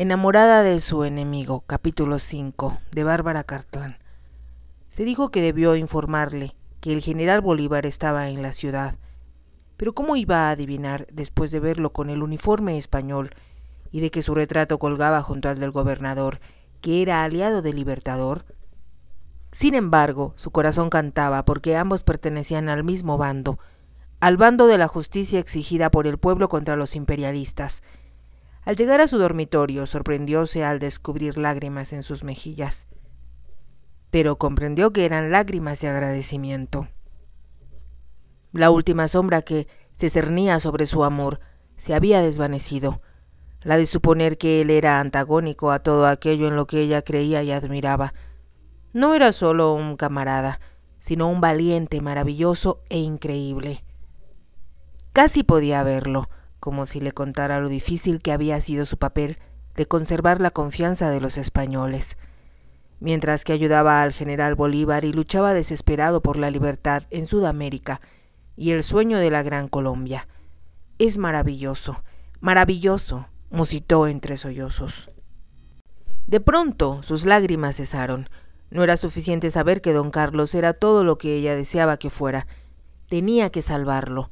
Enamorada de su enemigo, capítulo 5, de Bárbara Cartlán. Se dijo que debió informarle que el general Bolívar estaba en la ciudad, pero ¿cómo iba a adivinar después de verlo con el uniforme español y de que su retrato colgaba junto al del gobernador, que era aliado del Libertador? Sin embargo, su corazón cantaba porque ambos pertenecían al mismo bando, al bando de la justicia exigida por el pueblo contra los imperialistas. Al llegar a su dormitorio, sorprendióse al descubrir lágrimas en sus mejillas, pero comprendió que eran lágrimas de agradecimiento. La última sombra que se cernía sobre su amor se había desvanecido, la de suponer que él era antagónico a todo aquello en lo que ella creía y admiraba. No era solo un camarada, sino un valiente, maravilloso e increíble. Casi podía verlo, como si le contara lo difícil que había sido su papel de conservar la confianza de los españoles. Mientras que ayudaba al general Bolívar y luchaba desesperado por la libertad en Sudamérica y el sueño de la Gran Colombia. Es maravilloso, maravilloso, musitó entre sollozos. De pronto sus lágrimas cesaron. No era suficiente saber que don Carlos era todo lo que ella deseaba que fuera. Tenía que salvarlo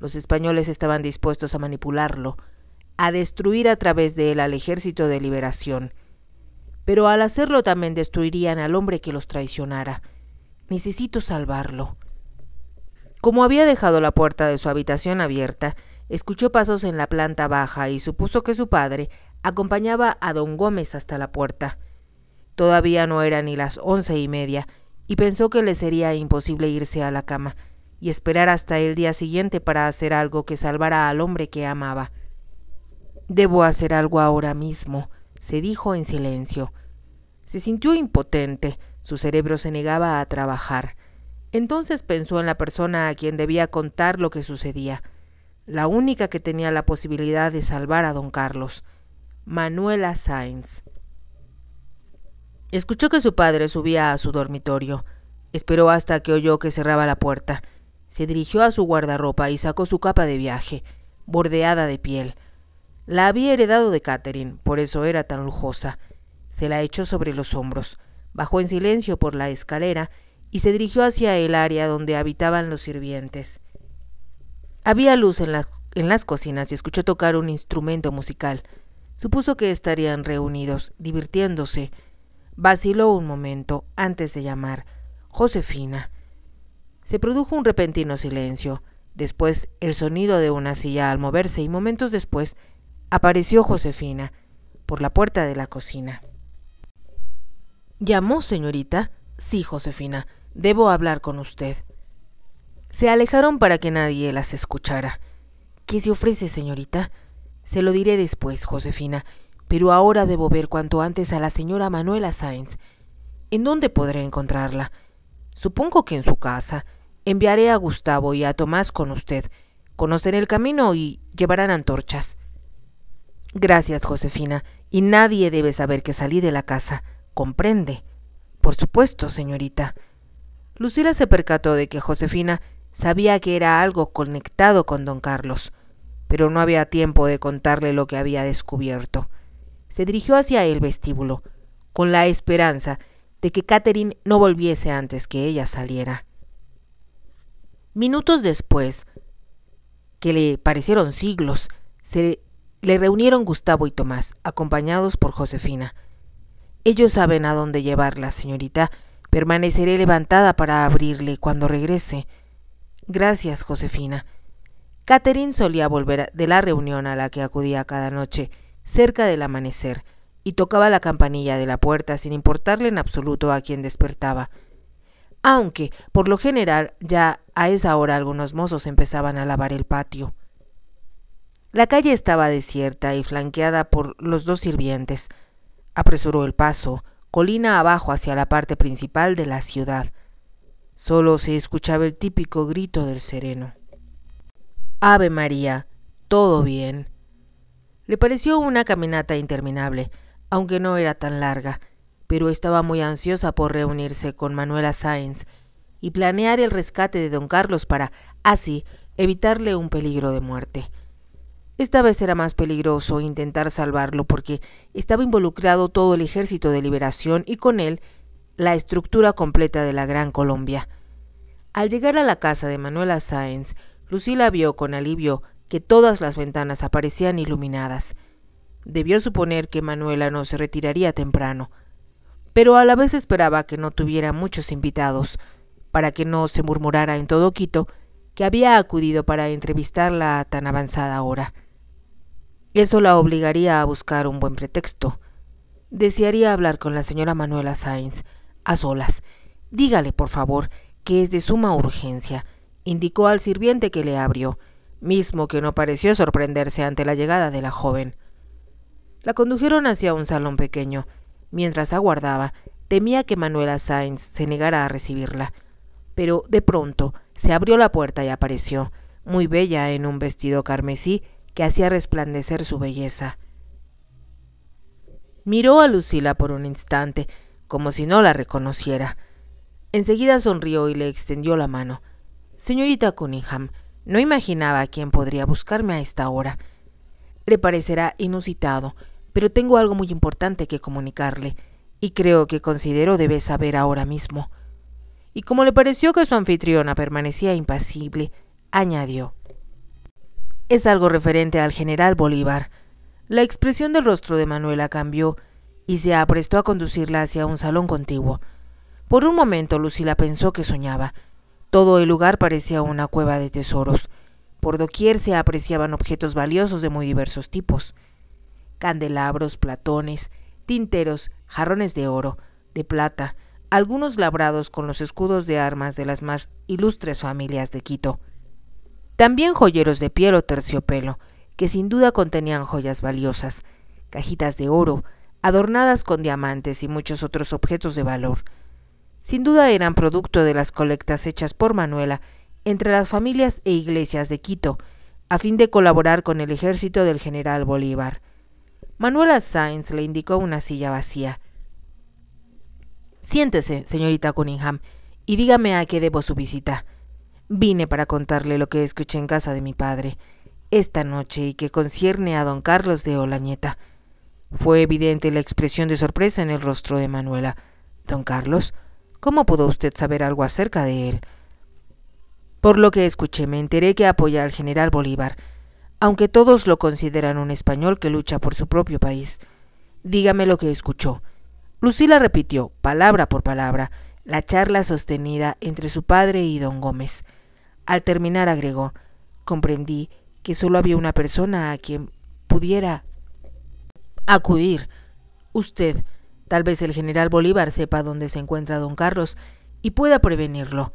los españoles estaban dispuestos a manipularlo, a destruir a través de él al ejército de liberación. Pero al hacerlo también destruirían al hombre que los traicionara. Necesito salvarlo. Como había dejado la puerta de su habitación abierta, escuchó pasos en la planta baja y supuso que su padre acompañaba a don Gómez hasta la puerta. Todavía no eran ni las once y media, y pensó que le sería imposible irse a la cama y esperar hasta el día siguiente para hacer algo que salvara al hombre que amaba. Debo hacer algo ahora mismo, se dijo en silencio. Se sintió impotente, su cerebro se negaba a trabajar. Entonces pensó en la persona a quien debía contar lo que sucedía, la única que tenía la posibilidad de salvar a don Carlos, Manuela Sainz. Escuchó que su padre subía a su dormitorio. Esperó hasta que oyó que cerraba la puerta. Se dirigió a su guardarropa y sacó su capa de viaje, bordeada de piel. La había heredado de Catherine, por eso era tan lujosa. Se la echó sobre los hombros, bajó en silencio por la escalera y se dirigió hacia el área donde habitaban los sirvientes. Había luz en, en las cocinas y escuchó tocar un instrumento musical. Supuso que estarían reunidos, divirtiéndose. Vaciló un momento antes de llamar. Josefina. Se produjo un repentino silencio, después el sonido de una silla al moverse y momentos después apareció Josefina por la puerta de la cocina. ¿Llamó, señorita? Sí, Josefina, debo hablar con usted. Se alejaron para que nadie las escuchara. ¿Qué se ofrece, señorita? Se lo diré después, Josefina, pero ahora debo ver cuanto antes a la señora Manuela Sainz. ¿En dónde podré encontrarla? Supongo que en su casa. Enviaré a Gustavo y a Tomás con usted. Conocen el camino y llevarán antorchas. Gracias, Josefina. Y nadie debe saber que salí de la casa. ¿Comprende? Por supuesto, señorita. Lucila se percató de que Josefina sabía que era algo conectado con don Carlos, pero no había tiempo de contarle lo que había descubierto. Se dirigió hacia el vestíbulo, con la esperanza de que Catherine no volviese antes que ella saliera. Minutos después, que le parecieron siglos, se le reunieron Gustavo y Tomás, acompañados por Josefina. Ellos saben a dónde llevarla, señorita. Permaneceré levantada para abrirle cuando regrese. Gracias, Josefina. Catherine solía volver de la reunión a la que acudía cada noche, cerca del amanecer, y tocaba la campanilla de la puerta sin importarle en absoluto a quien despertaba aunque por lo general ya a esa hora algunos mozos empezaban a lavar el patio. La calle estaba desierta y flanqueada por los dos sirvientes. Apresuró el paso, colina abajo hacia la parte principal de la ciudad. Solo se escuchaba el típico grito del sereno. Ave María, todo bien. Le pareció una caminata interminable, aunque no era tan larga, pero estaba muy ansiosa por reunirse con Manuela Sáenz y planear el rescate de don Carlos para, así, evitarle un peligro de muerte. Esta vez era más peligroso intentar salvarlo porque estaba involucrado todo el ejército de liberación y con él la estructura completa de la Gran Colombia. Al llegar a la casa de Manuela Sáenz, Lucila vio con alivio que todas las ventanas aparecían iluminadas. Debió suponer que Manuela no se retiraría temprano pero a la vez esperaba que no tuviera muchos invitados, para que no se murmurara en todo Quito que había acudido para entrevistarla a tan avanzada hora. Eso la obligaría a buscar un buen pretexto. Desearía hablar con la señora Manuela Sainz, a solas. Dígale, por favor, que es de suma urgencia, indicó al sirviente que le abrió, mismo que no pareció sorprenderse ante la llegada de la joven. La condujeron hacia un salón pequeño, Mientras aguardaba, temía que Manuela Sainz se negara a recibirla. Pero de pronto se abrió la puerta y apareció, muy bella en un vestido carmesí que hacía resplandecer su belleza. Miró a Lucila por un instante, como si no la reconociera. Enseguida sonrió y le extendió la mano. Señorita Cunningham, no imaginaba a quién podría buscarme a esta hora. Le parecerá inusitado, pero tengo algo muy importante que comunicarle, y creo que considero debe saber ahora mismo. Y como le pareció que su anfitriona permanecía impasible, añadió Es algo referente al general Bolívar. La expresión del rostro de Manuela cambió y se aprestó a conducirla hacia un salón contiguo. Por un momento Lucila pensó que soñaba. Todo el lugar parecía una cueva de tesoros. Por doquier se apreciaban objetos valiosos de muy diversos tipos candelabros, platones, tinteros, jarrones de oro, de plata, algunos labrados con los escudos de armas de las más ilustres familias de Quito. También joyeros de piel o terciopelo, que sin duda contenían joyas valiosas, cajitas de oro, adornadas con diamantes y muchos otros objetos de valor. Sin duda eran producto de las colectas hechas por Manuela entre las familias e iglesias de Quito, a fin de colaborar con el ejército del general Bolívar. Manuela Sainz le indicó una silla vacía. Siéntese, señorita Cunningham, y dígame a qué debo su visita. Vine para contarle lo que escuché en casa de mi padre esta noche y que concierne a don Carlos de Olañeta. Fue evidente la expresión de sorpresa en el rostro de Manuela. Don Carlos, ¿cómo pudo usted saber algo acerca de él? Por lo que escuché, me enteré que apoya al general Bolívar aunque todos lo consideran un español que lucha por su propio país. Dígame lo que escuchó. Lucila repitió, palabra por palabra, la charla sostenida entre su padre y don Gómez. Al terminar agregó, comprendí que solo había una persona a quien pudiera acudir. Usted, tal vez el general Bolívar sepa dónde se encuentra don Carlos y pueda prevenirlo.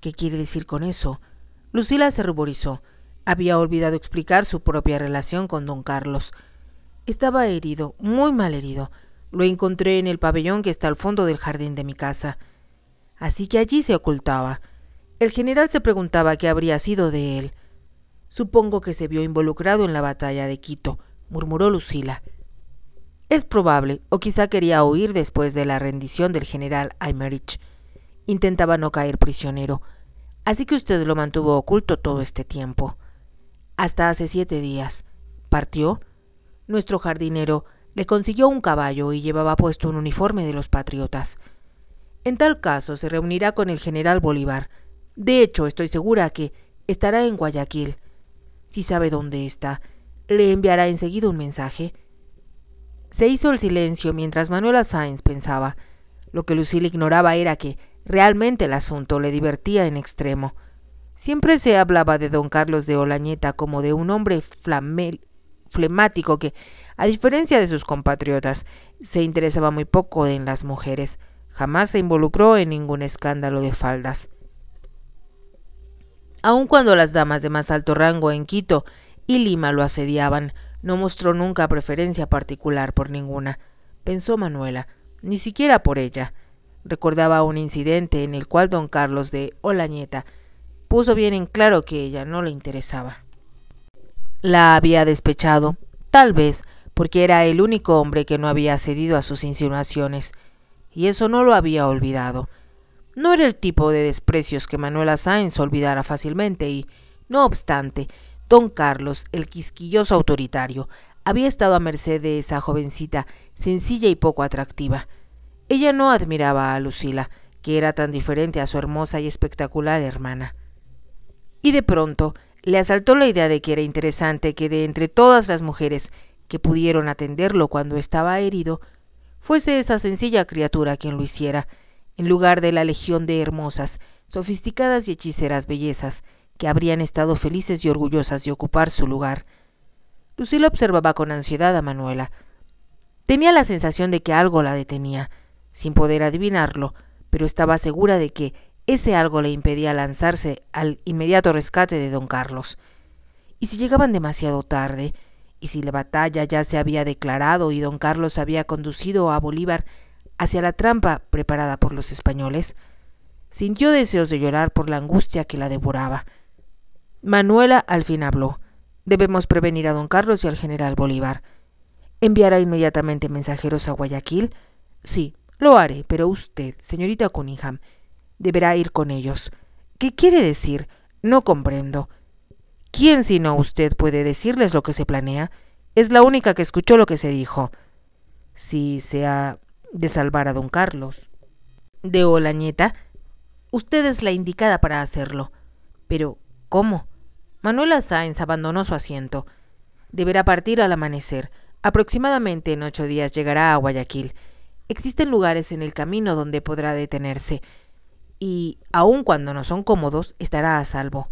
¿Qué quiere decir con eso? Lucila se ruborizó. Había olvidado explicar su propia relación con don Carlos. Estaba herido, muy mal herido. Lo encontré en el pabellón que está al fondo del jardín de mi casa. Así que allí se ocultaba. El general se preguntaba qué habría sido de él. Supongo que se vio involucrado en la batalla de Quito, murmuró Lucila. Es probable, o quizá quería huir después de la rendición del general Aymerich. Intentaba no caer prisionero, así que usted lo mantuvo oculto todo este tiempo hasta hace siete días. ¿Partió? Nuestro jardinero le consiguió un caballo y llevaba puesto un uniforme de los patriotas. En tal caso, se reunirá con el general Bolívar. De hecho, estoy segura que estará en Guayaquil. Si sabe dónde está, le enviará enseguida un mensaje. Se hizo el silencio mientras Manuela Sáenz pensaba. Lo que Lucille ignoraba era que realmente el asunto le divertía en extremo. Siempre se hablaba de don Carlos de Olañeta como de un hombre flemático que, a diferencia de sus compatriotas, se interesaba muy poco en las mujeres. Jamás se involucró en ningún escándalo de faldas. Aun cuando las damas de más alto rango en Quito y Lima lo asediaban, no mostró nunca preferencia particular por ninguna, pensó Manuela, ni siquiera por ella. Recordaba un incidente en el cual don Carlos de Olañeta puso bien en claro que ella no le interesaba. La había despechado, tal vez porque era el único hombre que no había cedido a sus insinuaciones, y eso no lo había olvidado. No era el tipo de desprecios que Manuela Sáenz olvidara fácilmente y, no obstante, don Carlos, el quisquilloso autoritario, había estado a merced de esa jovencita, sencilla y poco atractiva. Ella no admiraba a Lucila, que era tan diferente a su hermosa y espectacular hermana y de pronto le asaltó la idea de que era interesante que de entre todas las mujeres que pudieron atenderlo cuando estaba herido, fuese esa sencilla criatura quien lo hiciera, en lugar de la legión de hermosas, sofisticadas y hechiceras bellezas que habrían estado felices y orgullosas de ocupar su lugar. Lucila observaba con ansiedad a Manuela. Tenía la sensación de que algo la detenía, sin poder adivinarlo, pero estaba segura de que, ese algo le impedía lanzarse al inmediato rescate de don Carlos. Y si llegaban demasiado tarde, y si la batalla ya se había declarado y don Carlos había conducido a Bolívar hacia la trampa preparada por los españoles, sintió deseos de llorar por la angustia que la devoraba. Manuela al fin habló. Debemos prevenir a don Carlos y al general Bolívar. ¿Enviará inmediatamente mensajeros a Guayaquil? Sí, lo haré, pero usted, señorita Cunningham, deberá ir con ellos. ¿Qué quiere decir? No comprendo. ¿Quién sino usted puede decirles lo que se planea? Es la única que escuchó lo que se dijo. Si se ha de salvar a don Carlos. De Olañeta, usted es la indicada para hacerlo. Pero, ¿cómo? Manuela Sáenz abandonó su asiento. Deberá partir al amanecer. Aproximadamente en ocho días llegará a Guayaquil. Existen lugares en el camino donde podrá detenerse y, aun cuando no son cómodos, estará a salvo.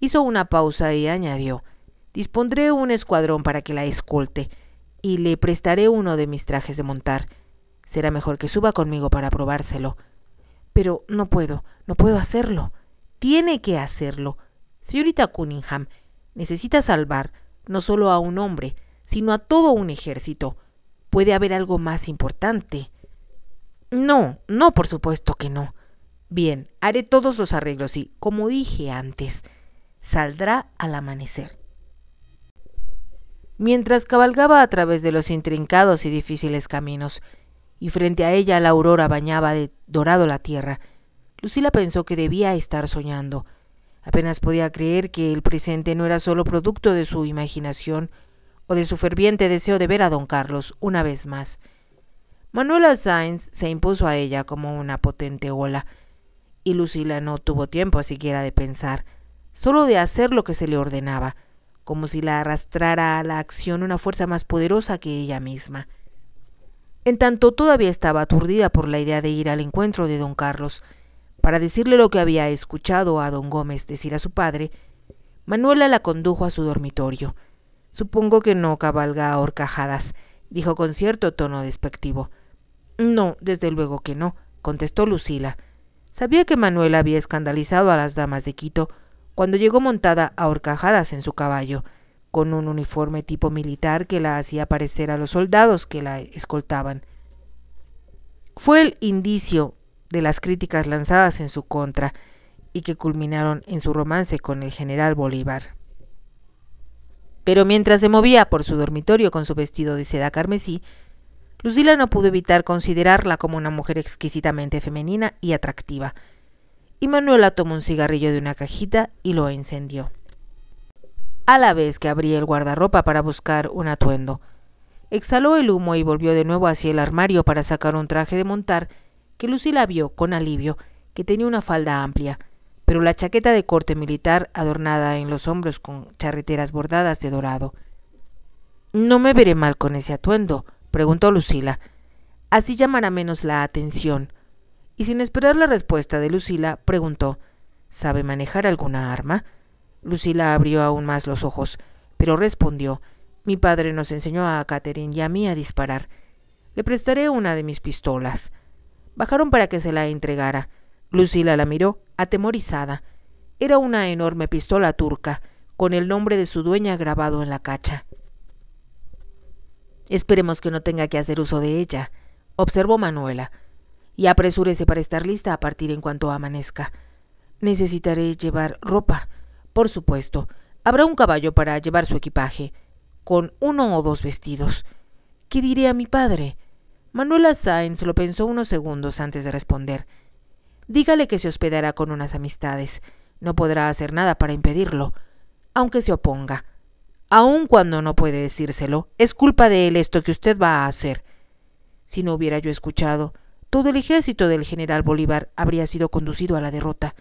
Hizo una pausa y añadió, Dispondré un escuadrón para que la escolte, y le prestaré uno de mis trajes de montar. Será mejor que suba conmigo para probárselo. Pero no puedo, no puedo hacerlo. Tiene que hacerlo. Señorita Cunningham, necesita salvar no solo a un hombre, sino a todo un ejército. Puede haber algo más importante. No, no, por supuesto que no. Bien, haré todos los arreglos y, como dije antes, saldrá al amanecer. Mientras cabalgaba a través de los intrincados y difíciles caminos, y frente a ella la aurora bañaba de dorado la tierra, Lucila pensó que debía estar soñando. Apenas podía creer que el presente no era solo producto de su imaginación o de su ferviente deseo de ver a don Carlos una vez más. Manuela Sainz se impuso a ella como una potente ola, y Lucila no tuvo tiempo siquiera de pensar, solo de hacer lo que se le ordenaba, como si la arrastrara a la acción una fuerza más poderosa que ella misma. En tanto todavía estaba aturdida por la idea de ir al encuentro de don Carlos, para decirle lo que había escuchado a don Gómez decir a su padre, Manuela la condujo a su dormitorio. Supongo que no cabalga a horcajadas, dijo con cierto tono despectivo. No, desde luego que no, contestó Lucila. Sabía que Manuel había escandalizado a las damas de Quito cuando llegó montada a horcajadas en su caballo, con un uniforme tipo militar que la hacía parecer a los soldados que la escoltaban. Fue el indicio de las críticas lanzadas en su contra y que culminaron en su romance con el general Bolívar. Pero mientras se movía por su dormitorio con su vestido de seda carmesí, Lucila no pudo evitar considerarla como una mujer exquisitamente femenina y atractiva. Y Manuela tomó un cigarrillo de una cajita y lo encendió. A la vez que abría el guardarropa para buscar un atuendo, exhaló el humo y volvió de nuevo hacia el armario para sacar un traje de montar que Lucila vio con alivio que tenía una falda amplia, pero la chaqueta de corte militar adornada en los hombros con charreteras bordadas de dorado. No me veré mal con ese atuendo, preguntó Lucila. Así llamará menos la atención. Y sin esperar la respuesta de Lucila, preguntó ¿Sabe manejar alguna arma? Lucila abrió aún más los ojos, pero respondió Mi padre nos enseñó a Catherine y a mí a disparar. Le prestaré una de mis pistolas. Bajaron para que se la entregara. Lucila la miró, atemorizada. Era una enorme pistola turca, con el nombre de su dueña grabado en la cacha. Esperemos que no tenga que hacer uso de ella, observó Manuela. Y apresúrese para estar lista a partir en cuanto amanezca. Necesitaré llevar ropa. Por supuesto, habrá un caballo para llevar su equipaje, con uno o dos vestidos. ¿Qué diré a mi padre? Manuela Sainz lo pensó unos segundos antes de responder. Dígale que se hospedará con unas amistades. No podrá hacer nada para impedirlo, aunque se oponga aun cuando no puede decírselo. Es culpa de él esto que usted va a hacer. Si no hubiera yo escuchado, todo el ejército del general Bolívar habría sido conducido a la derrota.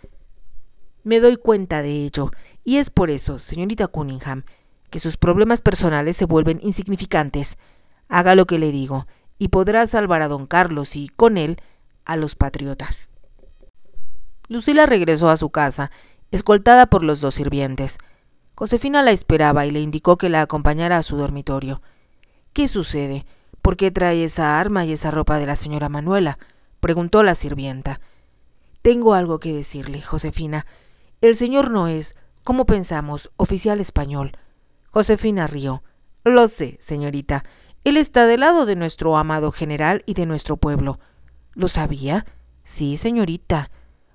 Me doy cuenta de ello, y es por eso, señorita Cunningham, que sus problemas personales se vuelven insignificantes. Haga lo que le digo, y podrá salvar a don Carlos y, con él, a los patriotas. Lucila regresó a su casa, escoltada por los dos sirvientes. Josefina la esperaba y le indicó que la acompañara a su dormitorio. ¿Qué sucede? ¿Por qué trae esa arma y esa ropa de la señora Manuela? preguntó la sirvienta. Tengo algo que decirle, Josefina. El señor no es, como pensamos, oficial español. Josefina rió. Lo sé, señorita. Él está del lado de nuestro amado general y de nuestro pueblo. ¿Lo sabía? Sí, señorita.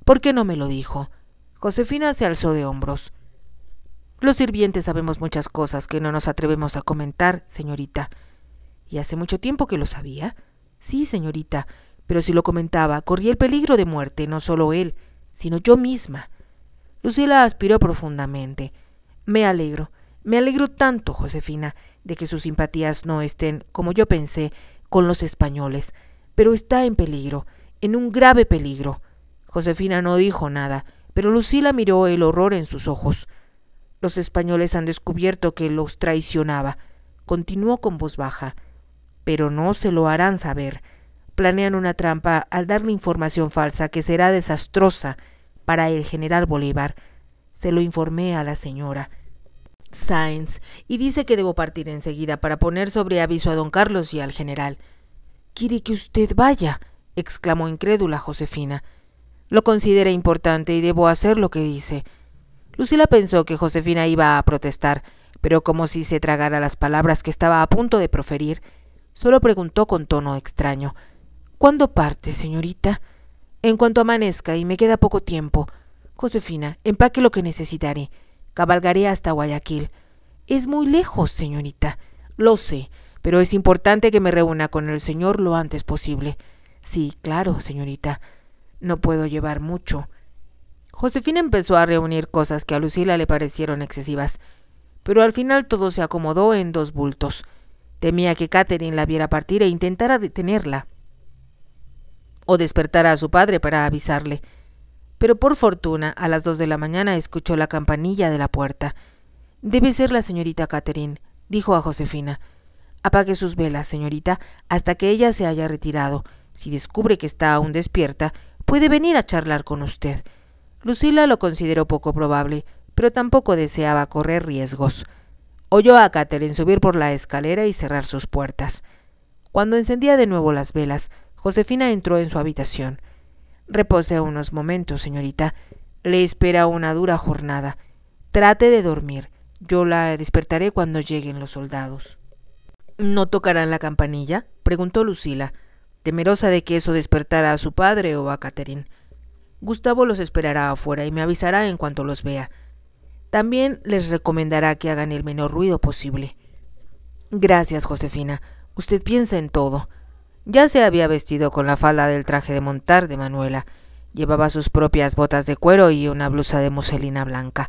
¿Por qué no me lo dijo? Josefina se alzó de hombros. Los sirvientes sabemos muchas cosas que no nos atrevemos a comentar, señorita. ¿Y hace mucho tiempo que lo sabía? Sí, señorita, pero si lo comentaba, corría el peligro de muerte, no solo él, sino yo misma. Lucila aspiró profundamente. Me alegro, me alegro tanto, Josefina, de que sus simpatías no estén, como yo pensé, con los españoles, pero está en peligro, en un grave peligro. Josefina no dijo nada, pero Lucila miró el horror en sus ojos. Los españoles han descubierto que los traicionaba, continuó con voz baja, pero no se lo harán saber. Planean una trampa al darle información falsa que será desastrosa para el general Bolívar. Se lo informé a la señora. Sáenz y dice que debo partir enseguida para poner sobre aviso a don Carlos y al general. Quiere que usted vaya, exclamó incrédula Josefina. Lo considera importante y debo hacer lo que dice. Lucila pensó que Josefina iba a protestar, pero como si se tragara las palabras que estaba a punto de proferir, solo preguntó con tono extraño ¿Cuándo parte, señorita? En cuanto amanezca y me queda poco tiempo. Josefina, empaque lo que necesitaré. Cabalgaré hasta Guayaquil. Es muy lejos, señorita. Lo sé, pero es importante que me reúna con el señor lo antes posible. Sí, claro, señorita. No puedo llevar mucho. Josefina empezó a reunir cosas que a Lucila le parecieron excesivas, pero al final todo se acomodó en dos bultos. Temía que Catherine la viera partir e intentara detenerla, o despertara a su padre para avisarle. Pero por fortuna, a las dos de la mañana escuchó la campanilla de la puerta. Debe ser la señorita Catherine, dijo a Josefina. Apague sus velas, señorita, hasta que ella se haya retirado. Si descubre que está aún despierta, puede venir a charlar con usted. Lucila lo consideró poco probable, pero tampoco deseaba correr riesgos. Oyó a Catherine subir por la escalera y cerrar sus puertas. Cuando encendía de nuevo las velas, Josefina entró en su habitación. Repose unos momentos, señorita. Le espera una dura jornada. Trate de dormir. Yo la despertaré cuando lleguen los soldados. ¿No tocarán la campanilla? preguntó Lucila, temerosa de que eso despertara a su padre o a Catherine. Gustavo los esperará afuera y me avisará en cuanto los vea. También les recomendará que hagan el menor ruido posible. Gracias, Josefina. Usted piensa en todo. Ya se había vestido con la falda del traje de montar de Manuela. Llevaba sus propias botas de cuero y una blusa de muselina blanca.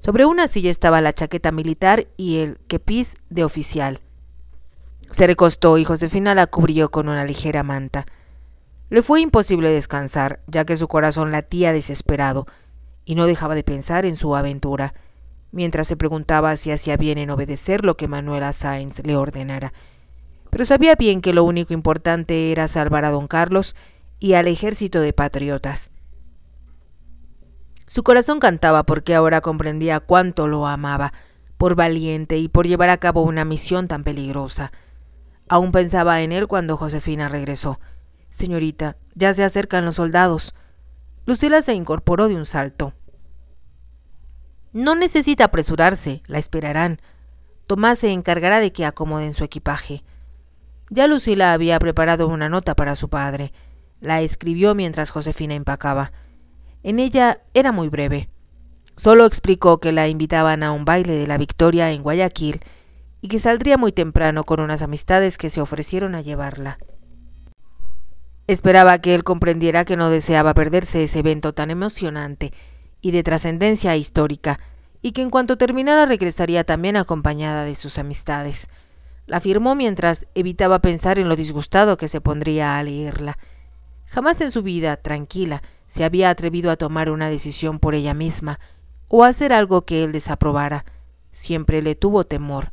Sobre una silla estaba la chaqueta militar y el quepis de oficial. Se recostó y Josefina la cubrió con una ligera manta. Le fue imposible descansar, ya que su corazón latía desesperado, y no dejaba de pensar en su aventura, mientras se preguntaba si hacía bien en obedecer lo que Manuela Sáenz le ordenara. Pero sabía bien que lo único importante era salvar a don Carlos y al ejército de patriotas. Su corazón cantaba porque ahora comprendía cuánto lo amaba, por valiente y por llevar a cabo una misión tan peligrosa. Aún pensaba en él cuando Josefina regresó. Señorita, ya se acercan los soldados. Lucila se incorporó de un salto. No necesita apresurarse, la esperarán. Tomás se encargará de que acomoden su equipaje. Ya Lucila había preparado una nota para su padre. La escribió mientras Josefina empacaba. En ella era muy breve. Solo explicó que la invitaban a un baile de la Victoria en Guayaquil y que saldría muy temprano con unas amistades que se ofrecieron a llevarla. Esperaba que él comprendiera que no deseaba perderse ese evento tan emocionante y de trascendencia histórica, y que en cuanto terminara regresaría también acompañada de sus amistades. La firmó mientras evitaba pensar en lo disgustado que se pondría al leerla. Jamás en su vida, tranquila, se había atrevido a tomar una decisión por ella misma o a hacer algo que él desaprobara. Siempre le tuvo temor.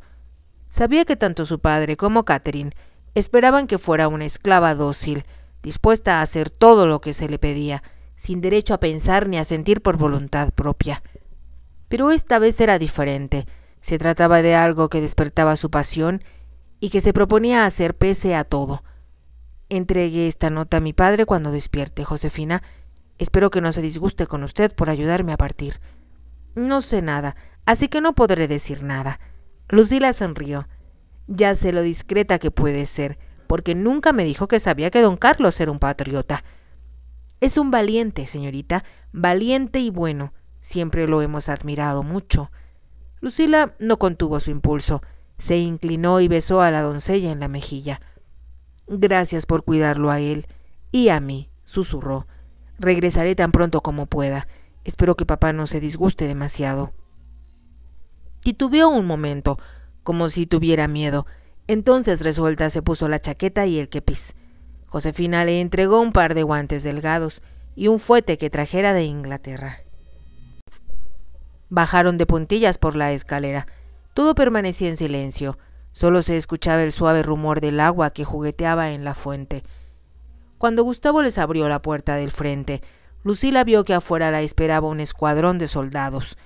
Sabía que tanto su padre como Catherine esperaban que fuera una esclava dócil, dispuesta a hacer todo lo que se le pedía, sin derecho a pensar ni a sentir por voluntad propia. Pero esta vez era diferente. Se trataba de algo que despertaba su pasión y que se proponía hacer pese a todo. Entregué esta nota a mi padre cuando despierte, Josefina. Espero que no se disguste con usted por ayudarme a partir. No sé nada, así que no podré decir nada. Lucila sonrió. Ya sé lo discreta que puede ser, porque nunca me dijo que sabía que don Carlos era un patriota. Es un valiente, señorita, valiente y bueno. Siempre lo hemos admirado mucho. Lucila no contuvo su impulso. Se inclinó y besó a la doncella en la mejilla. Gracias por cuidarlo a él y a mí, susurró. Regresaré tan pronto como pueda. Espero que papá no se disguste demasiado. Titubeó un momento, como si tuviera miedo, entonces resuelta se puso la chaqueta y el kepis. Josefina le entregó un par de guantes delgados y un fuete que trajera de Inglaterra. Bajaron de puntillas por la escalera. Todo permanecía en silencio. Solo se escuchaba el suave rumor del agua que jugueteaba en la fuente. Cuando Gustavo les abrió la puerta del frente, Lucila vio que afuera la esperaba un escuadrón de soldados,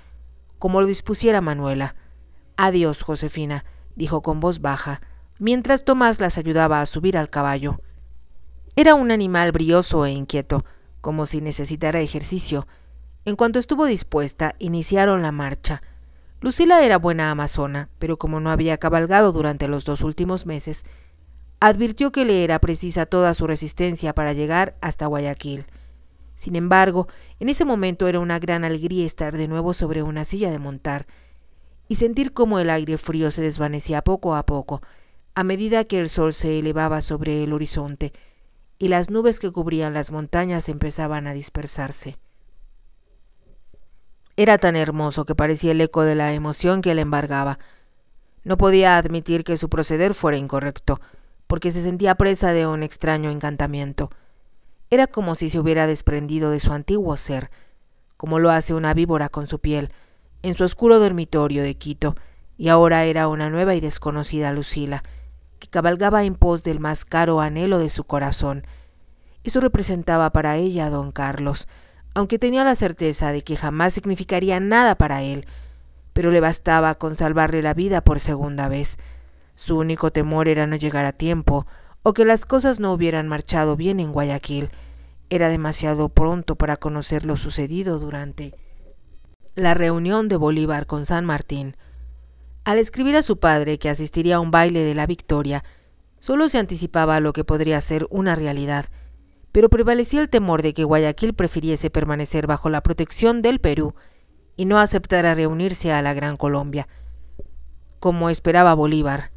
como lo dispusiera Manuela. Adiós, Josefina, dijo con voz baja mientras Tomás las ayudaba a subir al caballo. Era un animal brioso e inquieto, como si necesitara ejercicio. En cuanto estuvo dispuesta, iniciaron la marcha. Lucila era buena amazona, pero como no había cabalgado durante los dos últimos meses, advirtió que le era precisa toda su resistencia para llegar hasta Guayaquil. Sin embargo, en ese momento era una gran alegría estar de nuevo sobre una silla de montar y sentir cómo el aire frío se desvanecía poco a poco a medida que el sol se elevaba sobre el horizonte y las nubes que cubrían las montañas empezaban a dispersarse. Era tan hermoso que parecía el eco de la emoción que le embargaba. No podía admitir que su proceder fuera incorrecto, porque se sentía presa de un extraño encantamiento. Era como si se hubiera desprendido de su antiguo ser, como lo hace una víbora con su piel, en su oscuro dormitorio de Quito, y ahora era una nueva y desconocida Lucila, que cabalgaba en pos del más caro anhelo de su corazón. Eso representaba para ella a don Carlos, aunque tenía la certeza de que jamás significaría nada para él, pero le bastaba con salvarle la vida por segunda vez. Su único temor era no llegar a tiempo, o que las cosas no hubieran marchado bien en Guayaquil. Era demasiado pronto para conocer lo sucedido durante la reunión de Bolívar con San Martín. Al escribir a su padre que asistiría a un baile de la victoria, solo se anticipaba lo que podría ser una realidad, pero prevalecía el temor de que Guayaquil prefiriese permanecer bajo la protección del Perú y no aceptara reunirse a la Gran Colombia, como esperaba Bolívar.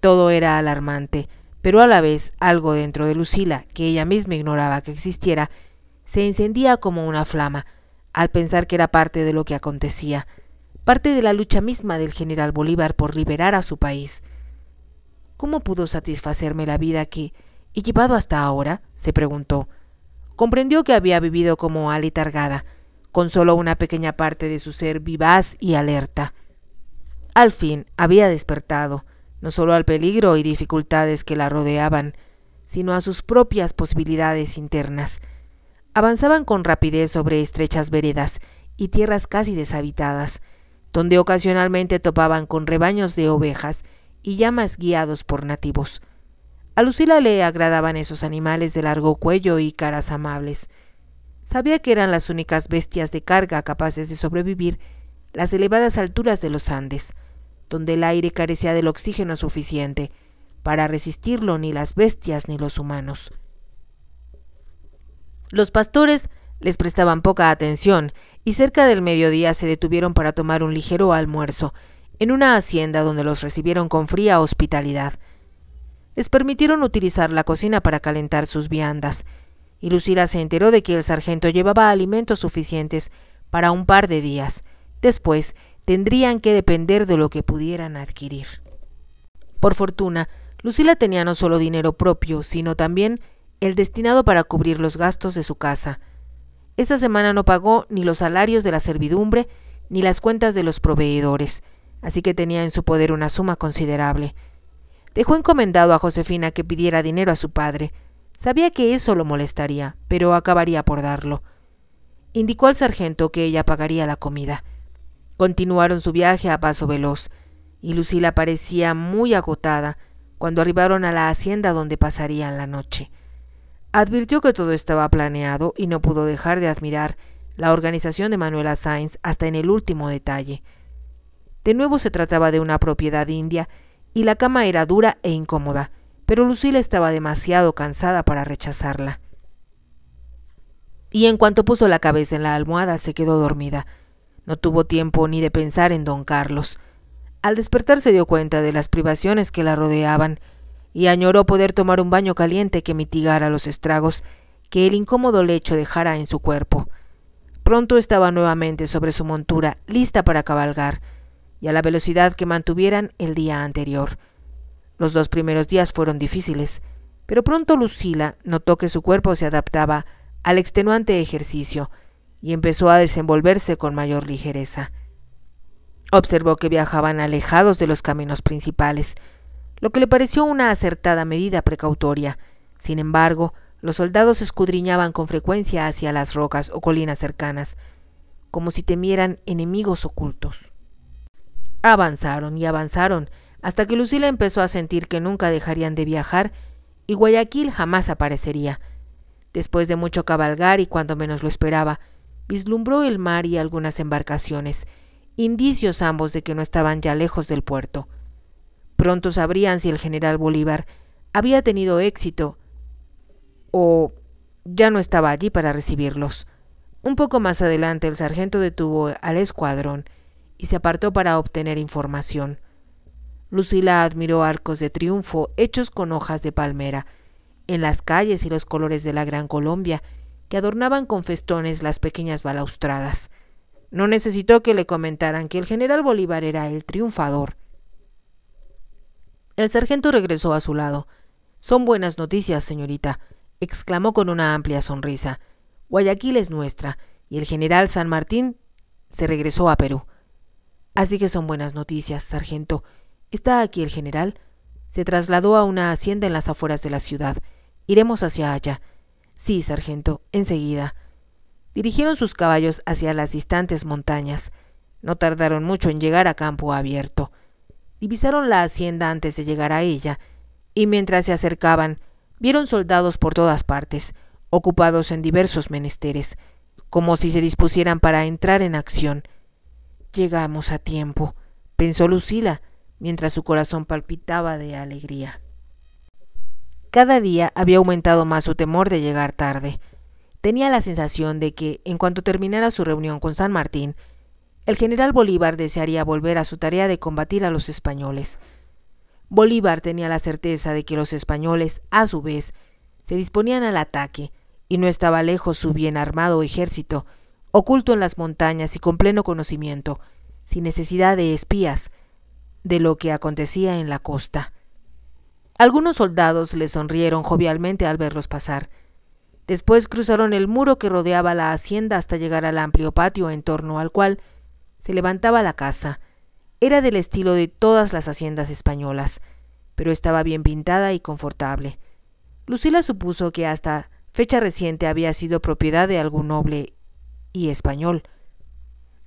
Todo era alarmante, pero a la vez algo dentro de Lucila, que ella misma ignoraba que existiera, se encendía como una flama, al pensar que era parte de lo que acontecía parte de la lucha misma del general Bolívar por liberar a su país. ¿Cómo pudo satisfacerme la vida que equipado llevado hasta ahora? se preguntó. Comprendió que había vivido como aletargada, con solo una pequeña parte de su ser vivaz y alerta. Al fin había despertado, no solo al peligro y dificultades que la rodeaban, sino a sus propias posibilidades internas. Avanzaban con rapidez sobre estrechas veredas y tierras casi deshabitadas, donde ocasionalmente topaban con rebaños de ovejas y llamas guiados por nativos. A Lucila le agradaban esos animales de largo cuello y caras amables. Sabía que eran las únicas bestias de carga capaces de sobrevivir las elevadas alturas de los Andes, donde el aire carecía del oxígeno suficiente para resistirlo ni las bestias ni los humanos. Los pastores les prestaban poca atención y cerca del mediodía se detuvieron para tomar un ligero almuerzo en una hacienda donde los recibieron con fría hospitalidad. Les permitieron utilizar la cocina para calentar sus viandas, y Lucila se enteró de que el sargento llevaba alimentos suficientes para un par de días. Después tendrían que depender de lo que pudieran adquirir. Por fortuna, Lucila tenía no solo dinero propio, sino también el destinado para cubrir los gastos de su casa. Esta semana no pagó ni los salarios de la servidumbre ni las cuentas de los proveedores, así que tenía en su poder una suma considerable. Dejó encomendado a Josefina que pidiera dinero a su padre. Sabía que eso lo molestaría, pero acabaría por darlo. Indicó al sargento que ella pagaría la comida. Continuaron su viaje a paso veloz, y Lucila parecía muy agotada cuando arribaron a la hacienda donde pasarían la noche advirtió que todo estaba planeado y no pudo dejar de admirar la organización de Manuela Sainz hasta en el último detalle. De nuevo se trataba de una propiedad india y la cama era dura e incómoda, pero Lucila estaba demasiado cansada para rechazarla. Y en cuanto puso la cabeza en la almohada se quedó dormida. No tuvo tiempo ni de pensar en don Carlos. Al despertar se dio cuenta de las privaciones que la rodeaban y añoró poder tomar un baño caliente que mitigara los estragos que el incómodo lecho dejara en su cuerpo. Pronto estaba nuevamente sobre su montura, lista para cabalgar, y a la velocidad que mantuvieran el día anterior. Los dos primeros días fueron difíciles, pero pronto Lucila notó que su cuerpo se adaptaba al extenuante ejercicio y empezó a desenvolverse con mayor ligereza. Observó que viajaban alejados de los caminos principales, lo que le pareció una acertada medida precautoria. Sin embargo, los soldados escudriñaban con frecuencia hacia las rocas o colinas cercanas, como si temieran enemigos ocultos. Avanzaron y avanzaron, hasta que Lucila empezó a sentir que nunca dejarían de viajar y Guayaquil jamás aparecería. Después de mucho cabalgar y cuando menos lo esperaba, vislumbró el mar y algunas embarcaciones, indicios ambos de que no estaban ya lejos del puerto. Pronto sabrían si el general Bolívar había tenido éxito o ya no estaba allí para recibirlos. Un poco más adelante el sargento detuvo al escuadrón y se apartó para obtener información. Lucila admiró arcos de triunfo hechos con hojas de palmera, en las calles y los colores de la Gran Colombia, que adornaban con festones las pequeñas balaustradas. No necesitó que le comentaran que el general Bolívar era el triunfador el sargento regresó a su lado. Son buenas noticias, señorita, exclamó con una amplia sonrisa. Guayaquil es nuestra, y el general San Martín se regresó a Perú. Así que son buenas noticias, sargento. ¿Está aquí el general? Se trasladó a una hacienda en las afueras de la ciudad. Iremos hacia allá. Sí, sargento, enseguida. Dirigieron sus caballos hacia las distantes montañas. No tardaron mucho en llegar a campo abierto visaron la hacienda antes de llegar a ella, y mientras se acercaban, vieron soldados por todas partes, ocupados en diversos menesteres, como si se dispusieran para entrar en acción. Llegamos a tiempo, pensó Lucila, mientras su corazón palpitaba de alegría. Cada día había aumentado más su temor de llegar tarde. Tenía la sensación de que, en cuanto terminara su reunión con San Martín, el general Bolívar desearía volver a su tarea de combatir a los españoles. Bolívar tenía la certeza de que los españoles, a su vez, se disponían al ataque, y no estaba lejos su bien armado ejército, oculto en las montañas y con pleno conocimiento, sin necesidad de espías, de lo que acontecía en la costa. Algunos soldados le sonrieron jovialmente al verlos pasar. Después cruzaron el muro que rodeaba la hacienda hasta llegar al amplio patio en torno al cual se levantaba la casa. Era del estilo de todas las haciendas españolas, pero estaba bien pintada y confortable. Lucila supuso que hasta fecha reciente había sido propiedad de algún noble y español.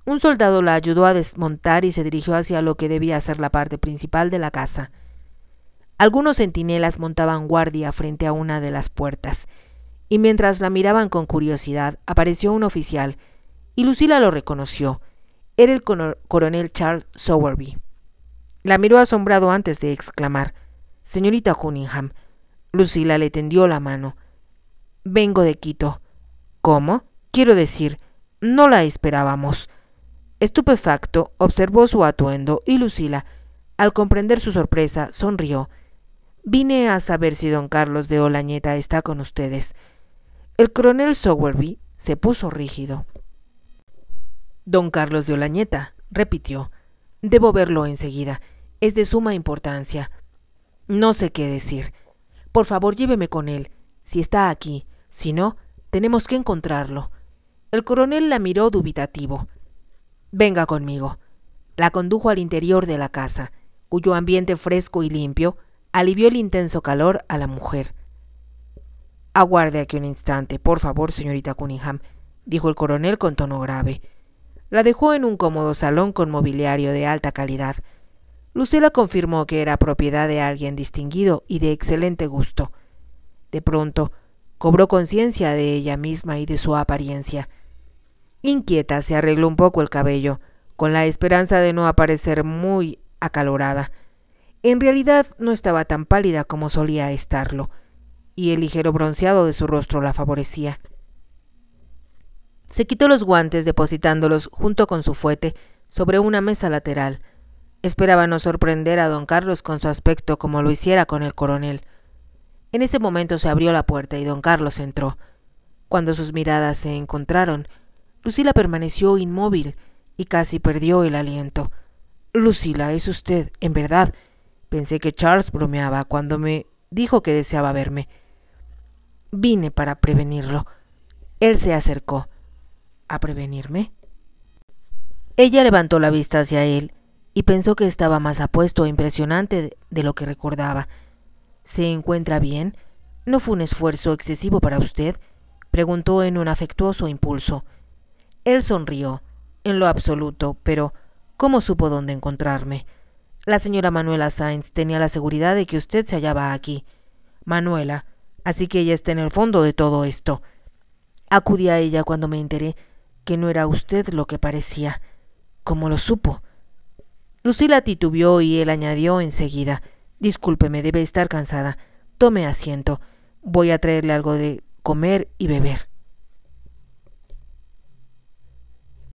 Un soldado la ayudó a desmontar y se dirigió hacia lo que debía ser la parte principal de la casa. Algunos centinelas montaban guardia frente a una de las puertas, y mientras la miraban con curiosidad, apareció un oficial, y Lucila lo reconoció era el coronel Charles Sowerby. La miró asombrado antes de exclamar, Señorita Cunningham. Lucila le tendió la mano. Vengo de Quito. ¿Cómo? Quiero decir, no la esperábamos. Estupefacto, observó su atuendo y Lucila, al comprender su sorpresa, sonrió. Vine a saber si don Carlos de Olañeta está con ustedes. El coronel Sowerby se puso rígido. Don Carlos de Olañeta repitió. Debo verlo enseguida. Es de suma importancia. No sé qué decir. Por favor, lléveme con él, si está aquí. Si no, tenemos que encontrarlo. El coronel la miró dubitativo. Venga conmigo. La condujo al interior de la casa, cuyo ambiente fresco y limpio alivió el intenso calor a la mujer. Aguarde aquí un instante, por favor, señorita Cunningham, dijo el coronel con tono grave. La dejó en un cómodo salón con mobiliario de alta calidad. Lucila confirmó que era propiedad de alguien distinguido y de excelente gusto. De pronto, cobró conciencia de ella misma y de su apariencia. Inquieta, se arregló un poco el cabello, con la esperanza de no aparecer muy acalorada. En realidad no estaba tan pálida como solía estarlo, y el ligero bronceado de su rostro la favorecía. Se quitó los guantes depositándolos junto con su fuete sobre una mesa lateral. Esperaba no sorprender a don Carlos con su aspecto como lo hiciera con el coronel. En ese momento se abrió la puerta y don Carlos entró. Cuando sus miradas se encontraron, Lucila permaneció inmóvil y casi perdió el aliento. Lucila, es usted, en verdad. Pensé que Charles bromeaba cuando me dijo que deseaba verme. Vine para prevenirlo. Él se acercó a prevenirme? Ella levantó la vista hacia él y pensó que estaba más apuesto e impresionante de lo que recordaba. ¿Se encuentra bien? ¿No fue un esfuerzo excesivo para usted? preguntó en un afectuoso impulso. Él sonrió, en lo absoluto, pero ¿cómo supo dónde encontrarme? La señora Manuela Sainz tenía la seguridad de que usted se hallaba aquí. Manuela, así que ella está en el fondo de todo esto. Acudí a ella cuando me enteré que no era usted lo que parecía. ¿Cómo lo supo? Lucila titubió y él añadió enseguida Discúlpeme, debe estar cansada. Tome asiento. Voy a traerle algo de comer y beber.